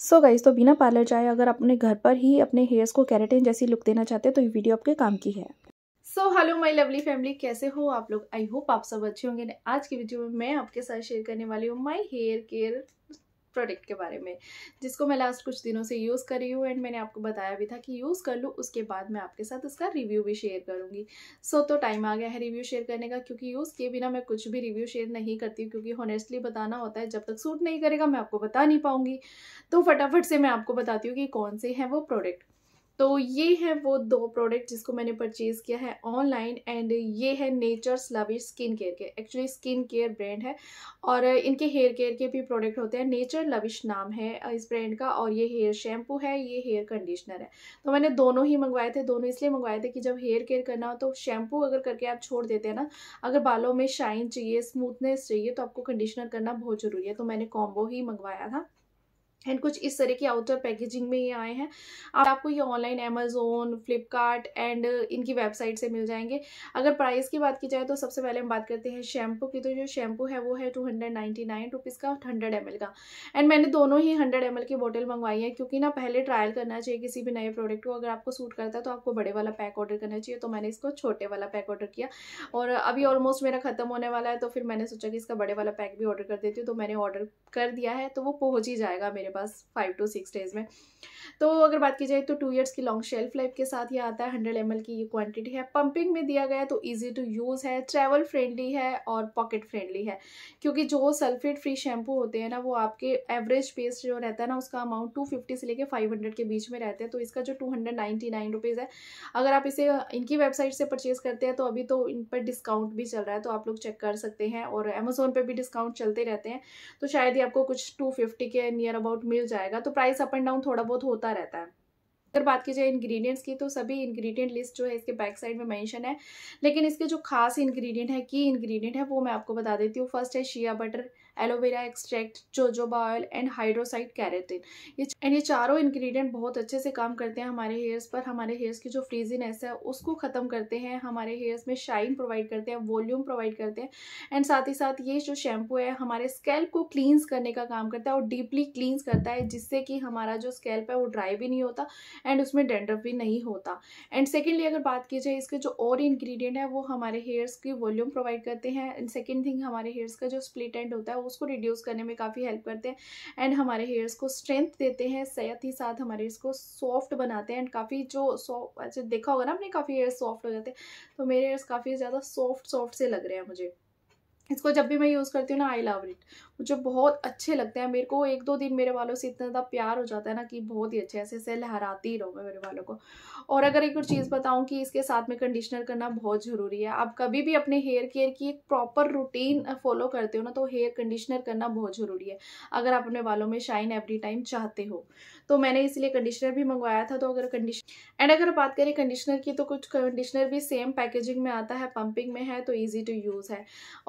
सो so guys तो बिना parlour जाए अगर अपने घर पर ही अपने हेयर्स को कैरेटिन जैसी लुक देना चाहते हैं तो ये वीडियो आपके काम की है so hello my lovely family कैसे हो आप लोग आई होप आप सब अच्छे होंगे आज की वीडियो में मैं आपके साथ शेयर करने वाली हूँ माई हेयर केयर प्रोडक्ट के बारे में जिसको मैं लास्ट कुछ दिनों से यूज़ कर रही हूँ एंड मैंने आपको बताया भी था कि यूज़ कर लूँ उसके बाद मैं आपके साथ उसका रिव्यू भी शेयर करूँगी सो तो टाइम आ गया है रिव्यू शेयर करने का क्योंकि यूज़ किए बिना मैं कुछ भी रिव्यू शेयर नहीं करती हूँ क्योंकि हॉनेस्टली बताना होता है जब तक सूट नहीं करेगा मैं आपको बता नहीं पाऊँगी तो फटाफट से मैं आपको बताती हूँ कि कौन से हैं वो प्रोडक्ट तो ये है वो दो प्रोडक्ट जिसको मैंने परचेज़ किया है ऑनलाइन एंड ये है नेचर लविश स्किन केयर के एक्चुअली स्किन केयर ब्रांड है और इनके हेयर केयर के भी प्रोडक्ट होते हैं नेचर लविश नाम है इस ब्रांड का और ये हेयर शैम्पू है ये हेयर कंडीशनर है तो मैंने दोनों ही मंगवाए थे दोनों इसलिए मंगवाए थे कि जब हेयर केयर करना हो तो शैम्पू अगर करके आप छोड़ देते हैं ना अगर बालों में शाइन चाहिए स्मूथनेस चाहिए तो आपको कंडीशनर करना बहुत ज़रूरी है तो मैंने कॉम्बो ही मंगवाया था एंड कुछ इस तरह की आउटर पैकेजिंग में ये आए हैं अब आपको ये ऑनलाइन अमेजोन फ्लिपकार्ट एंड इनकी वेबसाइट से मिल जाएंगे अगर प्राइस की बात की जाए तो सबसे पहले हम बात करते हैं शैम्पू की तो जो शैम्पू है वो है two hundred ninety nine rupees का हंड्रेड एम का एंड मैंने दोनों ही हंड्रेड एम की बोतल मंगवाई है क्योंकि ना पहले ट्रायल करना चाहिए किसी भी नए प्रोडक्ट को अगर आपको सूट करता है तो आपको बड़े वाला पैक ऑर्डर करना चाहिए तो मैंने इसको छोटे वाला पैक ऑर्डर किया और अभी ऑलमोस्ट मेरा ख़त्म होने वाला है तो फिर मैंने सोचा कि इसका बड़े वाला पैक भी ऑर्डर कर देती हूँ तो मैंने ऑर्डर कर दिया है तो वो पहुँच ही जाएगा मेरे मेरे पास फाइव टू सिक्स डेज़ में तो अगर बात की जाए तो टू ईयर्स की लॉन्ग शेल्फ लाइफ के साथ ये आता है हंड्रेड एम की ये क्वान्टिटी है पंपिंग में दिया गया है तो ईजी टू यूज़ है ट्रैवल फ्रेंडली है और पॉकेट फ्रेंडली है क्योंकि जो सल्फेट फ्री शैम्पू होते हैं ना वो आपके एवरेज पेस्ट जो रहता है ना उसका अमाउंट टू फिफ्टी से लेकर फाइव हंड्रेड के बीच में रहता है तो इसका जो टू हंड्रेड नाइन रुपीज़ है अगर आप इसे इनकी वेबसाइट से परचेज़ करते हैं तो अभी तो इन पर डिस्काउंट भी चल रहा है तो आप लोग चेक कर सकते हैं और अमेजोन पर भी डिस्काउंट चलते रहते हैं तो शायद ही आपको कुछ टू फिफ्टी के नियर अबाउट डिस्काउंट मिल जाएगा तो प्राइस अप एंड डाउन थोड़ा बहुत होता रहता है अगर बात की जाए इंग्रेडिएंट्स की तो सभी इंग्रेडिएंट लिस्ट जो है इसके बैक साइड में मेंशन है लेकिन इसके जो खास इंग्रेडिएंट है की इंग्रेडिएंट है वो मैं आपको बता देती हूँ फर्स्ट है shea butter aloe vera extract jojoba oil and hydrolysed keratin ये एंड ये चारों इंग्रेडिएंट बहुत अच्छे से काम करते हैं हमारे हेयर्स पर हमारे हेयर्स की जो फ्रीजीनेस है उसको ख़त्म करते हैं हमारे हेयर्स में शाइन प्रोवाइड करते हैं वॉल्यूम प्रोवाइड करते हैं एंड साथ ही साथ ये जो शैम्पू है हमारे स्कैल्प को क्लींस करने का काम करता है और डीपली क्लींस करता है जिससे कि हमारा जो स्कैल्प है वो ड्राई भी नहीं होता एंड उसमें डेंडर भी नहीं होता एंड सेकेंडली अगर बात की जाए इसके जो और इंग्रीडियंट है वो हमारे हेयर्स की वॉल्यूम प्रोवाइड करते हैं एंड सेकेंड थिंग हमारे हेयर्स का जो स्प्लिट एंड होता है वो उसको रिड्यूस करने में काफ़ी हेल्प करते हैं एंड हमारे हेयर्स को स्ट्रेंथ देते हैं साथ ही साथ हमारे हेयर्स को सॉफ्ट बनाते हैं एंड काफ़ी जो सॉफ्ट अच्छा देखा होगा ना अपने काफ़ी हेयर्स सॉफ्ट हो जाते हैं तो मेरे हेयर्स काफ़ी ज़्यादा सॉफ्ट सॉफ्ट से लग रहे हैं मुझे इसको जब भी मैं यूज़ करती हूँ ना आई लव इट मुझे बहुत अच्छे लगते हैं मेरे को एक दो दिन मेरे वालों से इतना ज़्यादा प्यार हो जाता है ना कि बहुत ही अच्छे ऐसे ऐसे लहराती ही रहूँगा मेरे वालों को और अगर एक और चीज़ बताऊँ कि इसके साथ में कंडीशनर करना बहुत ज़रूरी है आप कभी भी अपने हेयर केयर की एक प्रॉपर रूटीन फॉलो करते हो ना तो हेयर कंडीशनर करना बहुत ज़रूरी है अगर आप अपने वालों में शाइन एवरी टाइम चाहते हो तो मैंने इसलिए कंडीशनर भी मंगवाया था तो अगर कंडीशन एंड अगर बात करें कंडीशनर की तो कुछ कंडीशनर भी सेम पैकेजिंग में आता है पंपिंग में है तो ईजी टू यूज़ है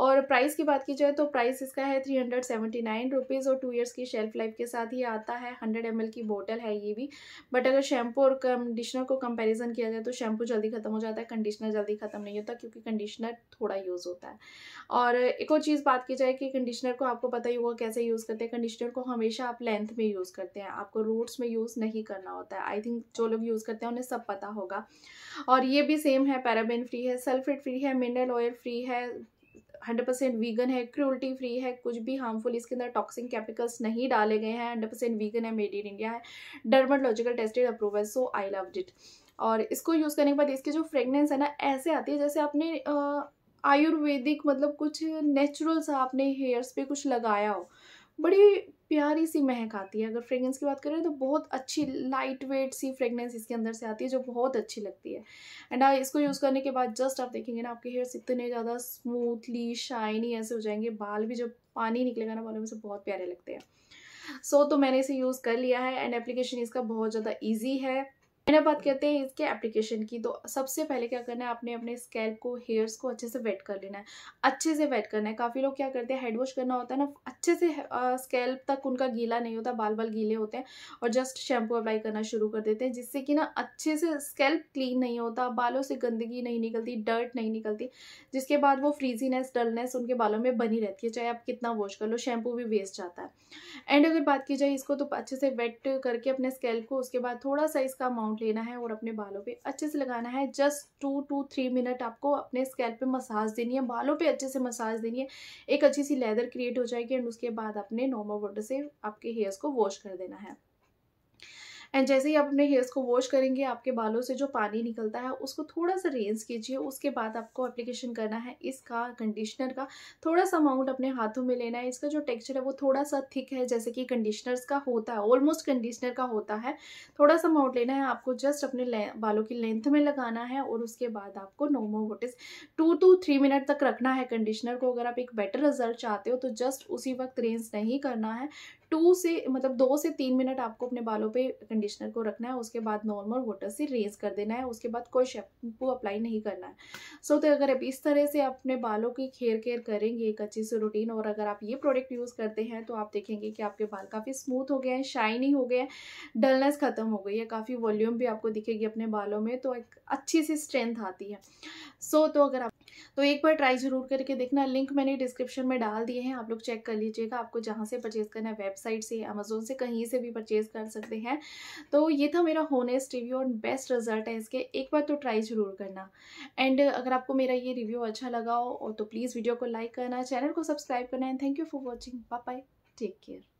और प्राइस की बात की जाए तो प्राइस इसका है three hundred hundred seventy nine rupees और टू ईयर्स की शेल्फ लाइफ के साथ ही आता है हंड्रेड एम की बोटल है ये भी बट अगर शैम्पू और कंडीशनर को कंपेरिजन किया जाए तो शैम्पू जल्दी ख़त्म हो जाता है कंडीशनर जल्दी ख़त्म नहीं होता क्योंकि कंडीशनर थोड़ा यूज़ होता है और एक और चीज़ बात की जाए कि कंडीशनर को आपको पता ही होगा कैसे यूज़ करते हैं कंडीशनर को हमेशा आप लेंथ में यूज़ करते हैं आपको रूट्स में यूज़ नहीं करना होता है आई थिंक जो लोग यूज़ करते हैं उन्हें सब पता होगा और ये भी सेम है पैराबिन फ्री है सल्फेट फ्री है मिनरल ऑयल फ्री है हंड्रेड परसेंट वीगन है क्रूल्टी फ्री है कुछ भी हार्मफुल इसके अंदर टॉक्सिन केमिकल्स नहीं डाले गए हैं हंड्रेड परसेंट वीगन है मेड इन इंडिया है dermatological tested approval so I love it और इसको यूज़ करने के बाद इसकी जो फ्रेगनेंस है ना ऐसे आती है जैसे आपने आयुर्वेदिक मतलब कुछ नेचुरल सा आपने हेयर्स पे कुछ लगाया हो बड़ी प्यारी सी महक आती है अगर फ्रेगरेंस की बात करें तो बहुत अच्छी लाइट वेट सी फ्रेगरेंस इसके अंदर से आती है जो बहुत अच्छी लगती है एंड इसको यूज़ करने के बाद जस्ट आप देखेंगे ना आपके हेयर्स इतने ज़्यादा स्मूथली शाइनी ऐसे हो जाएंगे बाल भी जब पानी निकलेगा ना बालों में से बहुत प्यारे लगते हैं सो so, तो मैंने इसे यूज़ कर लिया है एंड एप्लीकेशन इसका बहुत ज़्यादा ईजी है अब बात करते हैं इसके एप्लीकेशन की तो सबसे पहले क्या करना है आपने अपने स्कैल्प को हेयर्स को अच्छे से वेट कर लेना है अच्छे से वेट करना है काफ़ी लोग क्या करते हैं हेड वॉश करना होता है ना अच्छे से स्कैल्प तक उनका गीला नहीं होता बाल बाल गीले होते हैं और जस्ट शैम्पू अप्लाई करना शुरू कर देते हैं जिससे कि ना अच्छे से स्कैल्प क्लीन नहीं होता बालों से गंदगी नहीं निकलती डर्ट नहीं निकलती जिसके बाद वो फ्रीजीनेस डलनेस उनके बालों में बनी रहती है चाहे आप कितना वॉश कर लो शैम्पू भी वेस्ट जाता है एंड अगर बात की जाए इसको तो अच्छे से वेट करके अपने स्कैल्प को उसके बाद थोड़ा सा इसका अमाउंट अमाउंट लेना है और अपने बालों पे अच्छे से लगाना है just two to three minute आपको अपने स्कैल्प पे मसाज देनी है बालों पे अच्छे से मसाज देनी है एक अच्छी सी लेदर क्रिएट हो जाएगी एंड उसके बाद अपने नॉर्मल वाटर से आपके हेयर्स को वॉश कर देना है एंड जैसे ही आप अपने हेयर्स को वॉश करेंगे आपके बालों से जो पानी निकलता है उसको थोड़ा सा रेंस कीजिए उसके बाद आपको अप्लीकेशन करना है इसका कंडीशनर का थोड़ा सा अमाउंट अपने हाथों में लेना है इसका जो टेक्स्चर है वो थोड़ा सा थिक है जैसे कि कंडीशनर्स का होता है ऑलमोस्ट कंडीशनर का होता है थोड़ा सा अमाउंट लेना है आपको जस्ट अपने बालों की लेंथ में लगाना है और उसके बाद आपको नोमो वोटिस टू टू थ्री मिनट तक रखना है कंडीशनर को अगर आप एक बेटर रिजल्ट चाहते हो तो जस्ट उसी वक्त रेंज नहीं करना है टू से मतलब दो से तीन मिनट आपको अपने बालों पे कंडीशनर को रखना है उसके बाद नॉर्मल वाटर से रेज कर देना है उसके बाद कोई शैम्पू अप्लाई नहीं करना है सो so, तो अगर आप इस तरह से अपने बालों की खेर केयर करेंगे एक अच्छी सी रूटीन और अगर आप ये प्रोडक्ट यूज़ करते हैं तो आप देखेंगे कि आपके बाल काफ़ी स्मूथ हो गए हैं शाइनी हो गए हैं डलनेस ख़त्म हो गई है काफ़ी वॉल्यूम भी आपको दिखेगी अपने बालों में तो एक अच्छी सी स्ट्रेंथ आती है सो तो अगर आप तो एक बार ट्राई ज़रूर करके देखना लिंक मैंने डिस्क्रिप्शन में डाल दिए हैं आप लोग चेक कर लीजिएगा आपको जहाँ से परचेज़ करना है वेब वेबसाइट से अमेजोन से कहीं से भी परचेज कर सकते हैं तो ये था मेरा होनेस्ट रिव्यू और बेस्ट रिजल्ट है इसके एक बार तो ट्राई ज़रूर करना एंड अगर आपको मेरा ये रिव्यू अच्छा लगा हो तो प्लीज़ वीडियो को लाइक करना चैनल को सब्सक्राइब करना and thank you for watching bye take care